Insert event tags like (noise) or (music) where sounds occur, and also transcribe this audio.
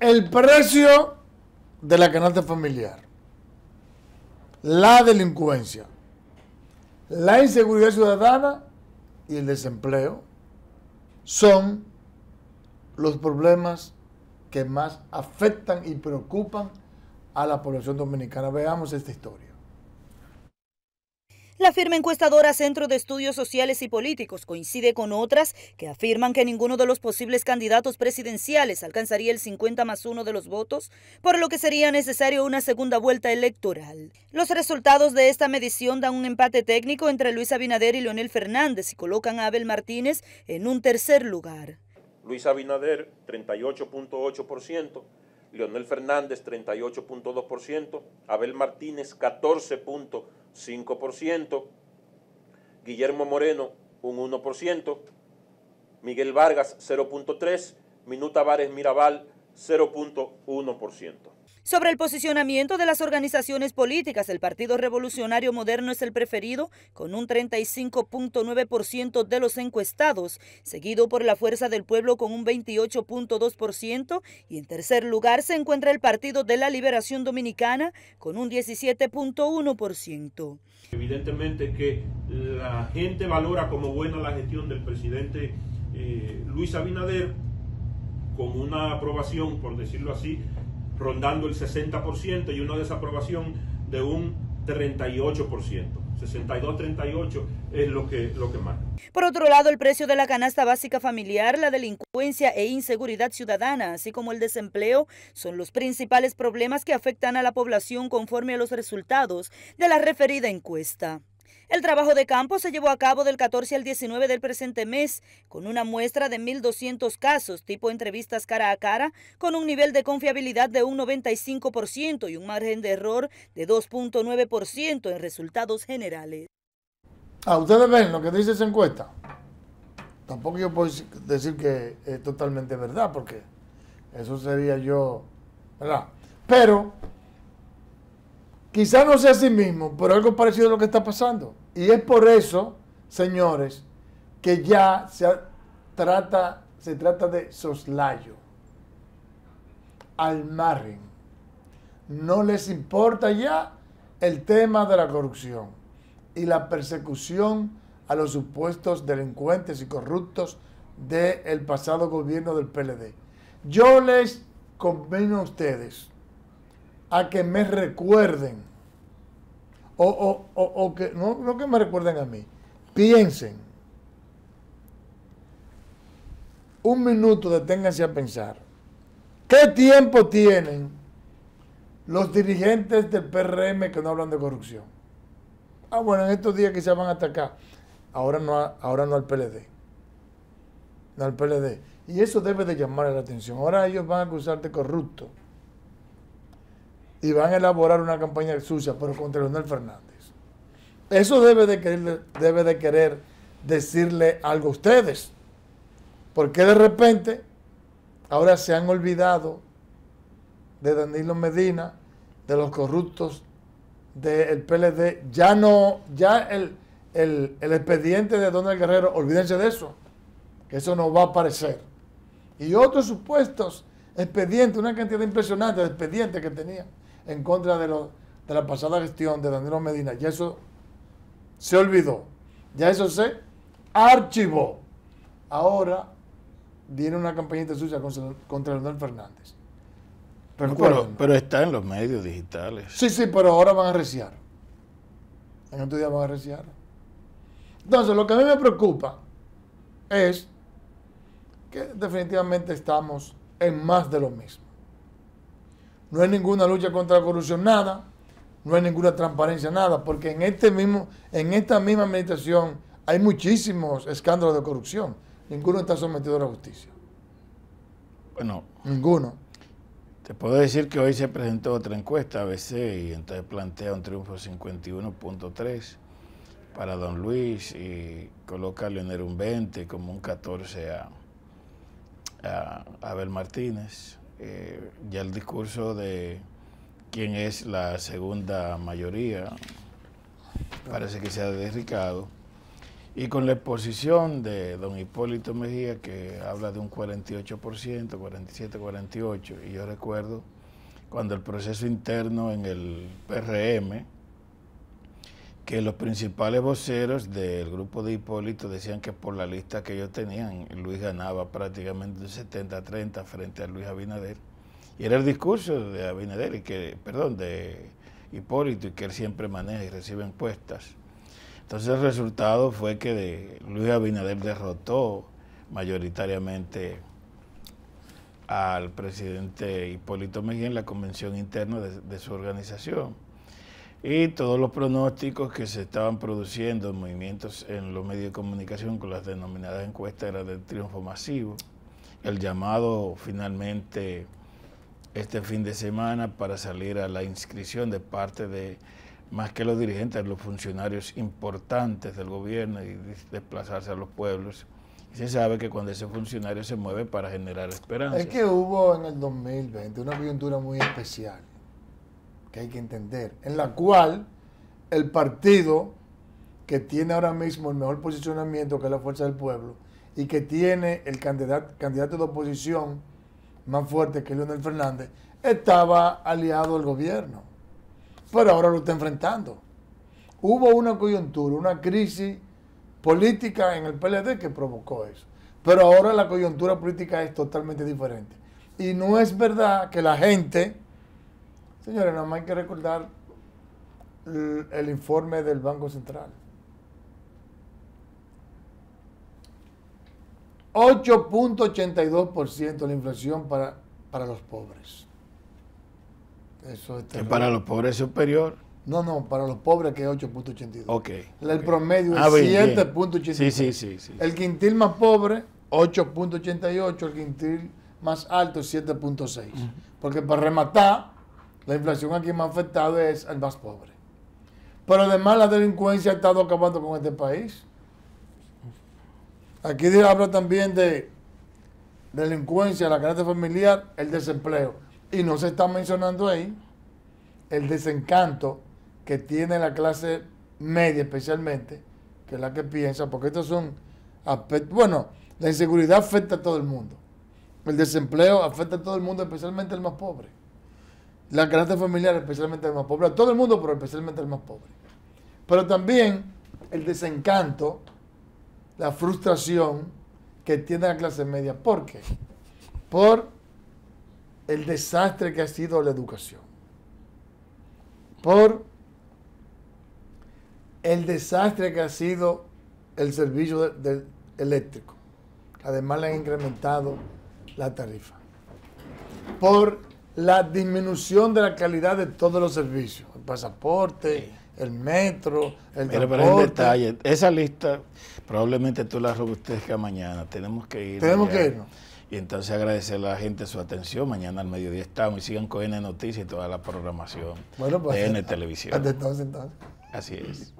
el precio de la canasta familiar, la delincuencia, la inseguridad ciudadana y el desempleo son los problemas que más afectan y preocupan a la población dominicana. Veamos esta historia. La firma encuestadora Centro de Estudios Sociales y Políticos coincide con otras que afirman que ninguno de los posibles candidatos presidenciales alcanzaría el 50 más 1 de los votos, por lo que sería necesario una segunda vuelta electoral. Los resultados de esta medición dan un empate técnico entre Luis Abinader y Leonel Fernández y colocan a Abel Martínez en un tercer lugar. Luis Abinader, 38.8%. Leonel Fernández 38.2%, Abel Martínez 14.8 5%, Guillermo Moreno un 1%, Miguel Vargas 0.3%, Minuta Vares Mirabal 0.1%. Sobre el posicionamiento de las organizaciones políticas, el Partido Revolucionario Moderno es el preferido, con un 35.9% de los encuestados, seguido por la Fuerza del Pueblo con un 28.2%, y en tercer lugar se encuentra el Partido de la Liberación Dominicana con un 17.1%. Evidentemente que la gente valora como buena la gestión del presidente eh, Luis Abinader con una aprobación, por decirlo así, rondando el 60% y una desaprobación de un 38%. 62-38 es lo que, lo que marca. Por otro lado, el precio de la canasta básica familiar, la delincuencia e inseguridad ciudadana, así como el desempleo, son los principales problemas que afectan a la población conforme a los resultados de la referida encuesta. El trabajo de campo se llevó a cabo del 14 al 19 del presente mes, con una muestra de 1.200 casos, tipo entrevistas cara a cara, con un nivel de confiabilidad de un 95% y un margen de error de 2.9% en resultados generales. Ah, ustedes ven lo que dice esa encuesta. Tampoco yo puedo decir que es totalmente verdad, porque eso sería yo, ¿verdad? Pero Quizás no sea así mismo, pero algo parecido a lo que está pasando. Y es por eso, señores, que ya se trata, se trata de soslayo, al margen. No les importa ya el tema de la corrupción y la persecución a los supuestos delincuentes y corruptos del pasado gobierno del PLD. Yo les convino a ustedes a que me recuerden, o, o, o, que, no, no que me recuerden a mí, piensen. Un minuto deténganse a pensar. ¿Qué tiempo tienen los dirigentes del PRM que no hablan de corrupción? Ah, bueno, en estos días se van a atacar. Ahora no, ahora no al PLD. No al PLD. Y eso debe de llamar la atención. Ahora ellos van a acusarte corrupto y van a elaborar una campaña sucia, pero contra Leonel Fernández. Eso debe de querer, debe de querer decirle algo a ustedes. Porque de repente ahora se han olvidado de Danilo Medina, de los corruptos del PLD. Ya no, ya el, el, expediente de Donald Guerrero, olvídense de eso, que eso no va a aparecer. Y otros supuestos expedientes, una cantidad impresionante de expedientes que tenía en contra de, la pasada gestión de Danilo Medina. Ya eso se olvidó. Ya eso se archivó. Ahora viene una campañita suya contra Leonel Fernández. pero, está en los medios digitales. Sí, sí, pero ahora van a reciar. En estos día van a reciar. Entonces, lo que a mí me preocupa es que definitivamente estamos en más de lo mismo no hay ninguna lucha contra la corrupción, nada, no hay ninguna transparencia, nada, porque en, este mismo, en esta misma administración hay muchísimos escándalos de corrupción, ninguno está sometido a la justicia. Bueno, ninguno. Te puedo decir que hoy se presentó otra encuesta ABC y entonces plantea un triunfo 51.3 para don Luis y coloca en el un 20 como un 14 a Abel Martínez eh, ya el discurso de quién es la segunda mayoría parece que se ha derricado. Y con la exposición de don Hipólito Mejía, que habla de un 48%, 47, 48, y yo recuerdo cuando el proceso interno en el PRM, que los principales voceros del grupo de Hipólito decían que por la lista que ellos tenían, Luis ganaba prácticamente un 70-30 frente a Luis Abinader. Y era el discurso de Abinader, y que, perdón, de Hipólito, y que él siempre maneja y recibe encuestas. Entonces el resultado fue que Luis Abinader derrotó mayoritariamente al presidente Hipólito Mejía en la convención interna de su organización y todos los pronósticos que se estaban produciendo, movimientos en los medios de comunicación con las denominadas encuestas era del triunfo masivo. El llamado finalmente este fin de semana para salir a la inscripción de parte de más que los dirigentes, los funcionarios importantes del gobierno y desplazarse a los pueblos. Y se sabe que cuando ese funcionario se mueve para generar esperanza. Es que hubo en el 2020 una aventura muy especial hay que entender, en la cual el partido que tiene ahora mismo el mejor posicionamiento, que es la Fuerza del Pueblo, y que tiene el candidato, candidato de oposición más fuerte que Leonel Fernández, estaba aliado al gobierno, pero ahora lo está enfrentando. Hubo una coyuntura, una crisis política en el PLD que provocó eso, pero ahora la coyuntura política es totalmente diferente. Y no es verdad que la gente Señores, nada más hay que recordar el, informe del Banco Central. 8.82% la inflación para, para los pobres. Eso es Para los pobres superior. No, no, para los pobres que es 8.82. Ok. El promedio es 7.82. Ah, sí, sí, sí, El quintil más pobre, 8.88. El quintil más alto, 7.6. Porque para rematar, la inflación aquí más afectado es el más pobre. Pero además la delincuencia ha estado acabando con este país. Aquí habla también de delincuencia, la carácter familiar, el desempleo. Y no se está mencionando ahí el desencanto que tiene la clase media especialmente, que es la que piensa, porque estos son aspectos, bueno, la inseguridad afecta a todo el mundo. El desempleo afecta a todo el mundo, especialmente al más pobre la carácter familiar, especialmente el más pobre, todo el mundo, pero especialmente el más pobre. Pero también el desencanto, la frustración que tiene la clase media. ¿Por qué? Por el desastre que ha sido la educación. Por el desastre que ha sido el servicio eléctrico. Además le han incrementado la tarifa. Por la disminución de la calidad de todos los servicios, el pasaporte, el metro, el transporte. Pero en detalle, esa lista probablemente tú la robustezcas mañana, tenemos que ir. Tenemos que irnos. Y entonces agradecer a la gente su atención. Mañana al mediodía estamos y sigan con N Noticias y toda la programación bueno, pues, de N Televisión. (laughs) entonces. Así es.